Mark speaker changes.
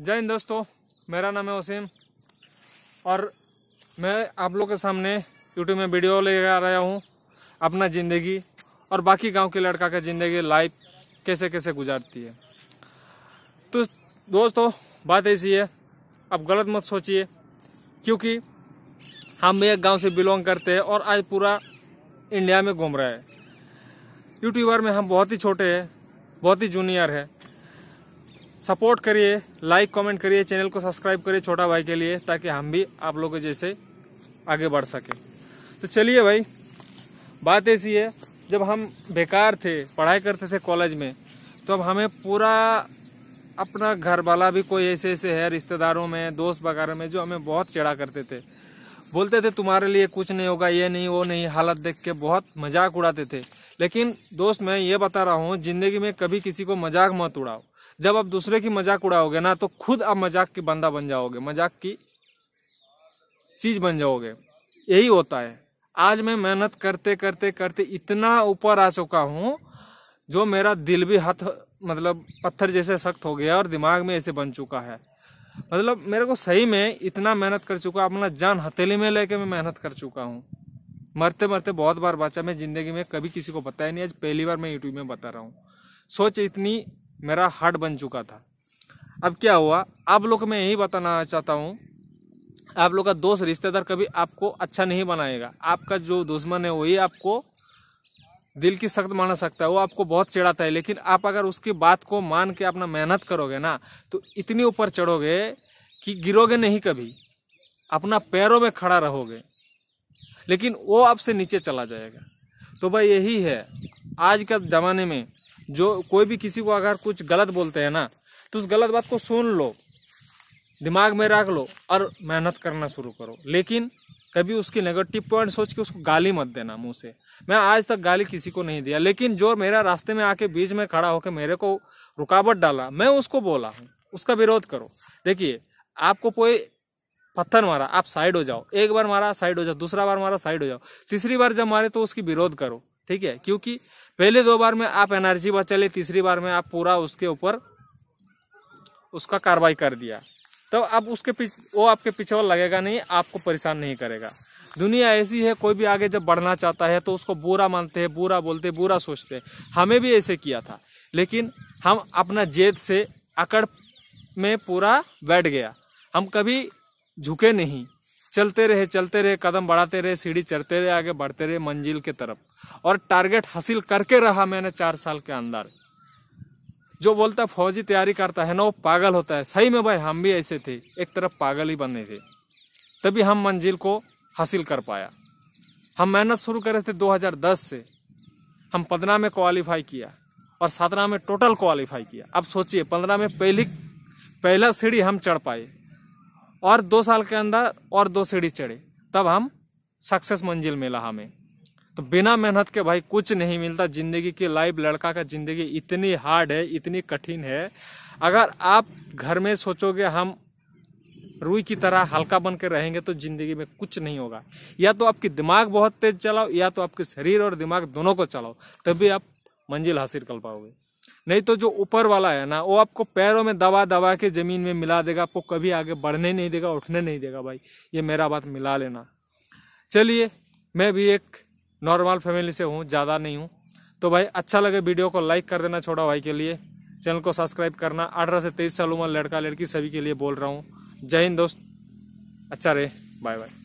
Speaker 1: जय हिंद दोस्तों मेरा नाम है वसीम और मैं आप लोग के सामने यूट्यूब में वीडियो ले आ रहा हूँ अपना ज़िंदगी और बाकी गांव के लड़का का ज़िंदगी लाइफ कैसे कैसे गुजारती है तो दोस्तों बात ऐसी है आप गलत मत सोचिए क्योंकि हम एक गांव से बिलोंग करते हैं और आज पूरा इंडिया में घूम रहा है यूट्यूबर में हम बहुत ही छोटे हैं बहुत ही जूनियर है सपोर्ट करिए लाइक कमेंट करिए चैनल को सब्सक्राइब करिए छोटा भाई के लिए ताकि हम भी आप लोगों जैसे आगे बढ़ सके तो चलिए भाई बात ऐसी है जब हम बेकार थे पढ़ाई करते थे कॉलेज में तो अब हमें पूरा अपना घर वाला भी कोई ऐसे ऐसे है रिश्तेदारों में दोस्त वगैरह में जो हमें बहुत चिड़ा करते थे बोलते थे तुम्हारे लिए कुछ नहीं होगा ये नहीं वो नहीं हालत देख के बहुत मजाक उड़ाते थे लेकिन दोस्त मैं ये बता रहा हूँ ज़िंदगी में कभी किसी को मजाक मत उड़ाओ जब आप दूसरे की मजाक उड़ाओगे ना तो खुद आप मजाक की बंदा बन जाओगे मजाक की चीज़ बन जाओगे यही होता है आज मैं मेहनत करते करते करते इतना ऊपर आ चुका हूँ जो मेरा दिल भी हाथ मतलब पत्थर जैसे सख्त हो गया और दिमाग में ऐसे बन चुका है मतलब मेरे को सही में इतना मेहनत कर चुका अपना जान हथेली में लेके मैं मेहनत कर चुका हूँ मरते मरते बहुत बार बचा मैं ज़िंदगी में कभी किसी को बताया नहीं आज पहली बार मैं यूट्यूब में बता रहा हूँ सोच इतनी मेरा हार्ट बन चुका था अब क्या हुआ आप लोग मैं यही बताना चाहता हूँ आप लोग का दोस्त रिश्तेदार कभी आपको अच्छा नहीं बनाएगा आपका जो दुश्मन है वही आपको दिल की सख्त मान सकता है वो आपको बहुत चिढ़ाता है लेकिन आप अगर उसकी बात को मान के अपना मेहनत करोगे ना तो इतनी ऊपर चढ़ोगे कि गिरोगे नहीं कभी अपना पैरों में खड़ा रहोगे लेकिन वो आपसे नीचे चला जाएगा तो भाई यही है आज के ज़माने में जो कोई भी किसी को अगर कुछ गलत बोलते हैं ना तो उस गलत बात को सुन लो दिमाग में रख लो और मेहनत करना शुरू करो लेकिन कभी उसकी नेगेटिव पॉइंट सोच के उसको गाली मत देना मुंह से मैं आज तक गाली किसी को नहीं दिया लेकिन जो मेरा रास्ते में आके बीच में खड़ा होकर मेरे को रुकावट डाला मैं उसको बोला हूँ उसका विरोध करो देखिए आपको कोई पत्थर मारा आप साइड हो जाओ एक बार मारा साइड हो जाओ दूसरा बार मारा साइड हो जाओ तीसरी बार जब मारे तो उसकी विरोध करो ठीक है क्योंकि पहले दो बार में आप एनर्जी बचा ले तीसरी बार में आप पूरा उसके ऊपर उसका कार्रवाई कर दिया तो अब उसके पीछ वो आपके पीछे वो लगेगा नहीं आपको परेशान नहीं करेगा दुनिया ऐसी है कोई भी आगे जब बढ़ना चाहता है तो उसको बुरा मानते हैं बुरा बोलते हैं बुरा सोचते हैं हमें भी ऐसे किया था लेकिन हम अपना जेद से अकड़ में पूरा बैठ गया हम कभी झुके नहीं चलते रहे चलते रहे कदम बढ़ाते रहे सीढ़ी चढ़ते रहे आगे बढ़ते रहे मंजिल के तरफ और टारगेट हासिल करके रहा मैंने चार साल के अंदर जो बोलता है फौजी तैयारी करता है ना वो पागल होता है सही में भाई हम भी ऐसे थे एक तरफ पागल ही बने थे तभी हम मंजिल को हासिल कर पाया हम मेहनत शुरू करे थे 2010 से हम पंद्रह में क्वालिफाई किया और सत्रह में टोटल क्वालिफाई किया अब सोचिए पंद्रह में पहली पहला सीढ़ी हम चढ़ पाए और दो साल के अंदर और दो सीढ़ी चढ़े तब हम सक्सेस मंजिल मिला हमें तो बिना मेहनत के भाई कुछ नहीं मिलता जिंदगी की लाइफ लड़का का जिंदगी इतनी हार्ड है इतनी कठिन है अगर आप घर में सोचोगे हम रुई की तरह हल्का बन के रहेंगे तो जिंदगी में कुछ नहीं होगा या तो आपकी दिमाग बहुत तेज चलाओ या तो आपके शरीर और दिमाग दोनों को चलाओ तभी आप मंजिल हासिल कर पाओगे नहीं तो जो ऊपर वाला है ना वो आपको पैरों में दबा दबा के ज़मीन में मिला देगा आपको कभी आगे बढ़ने नहीं देगा उठने नहीं देगा भाई ये मेरा बात मिला लेना चलिए मैं भी एक नॉर्मल फैमिली से हूँ ज़्यादा नहीं हूँ तो भाई अच्छा लगे वीडियो को लाइक कर देना छोटा भाई के लिए चैनल को सब्सक्राइब करना अठारह से तेईस साल उम्र लड़का लड़की सभी के लिए बोल रहा हूँ जय हिंद दोस्त अच्छा रहे बाय बाय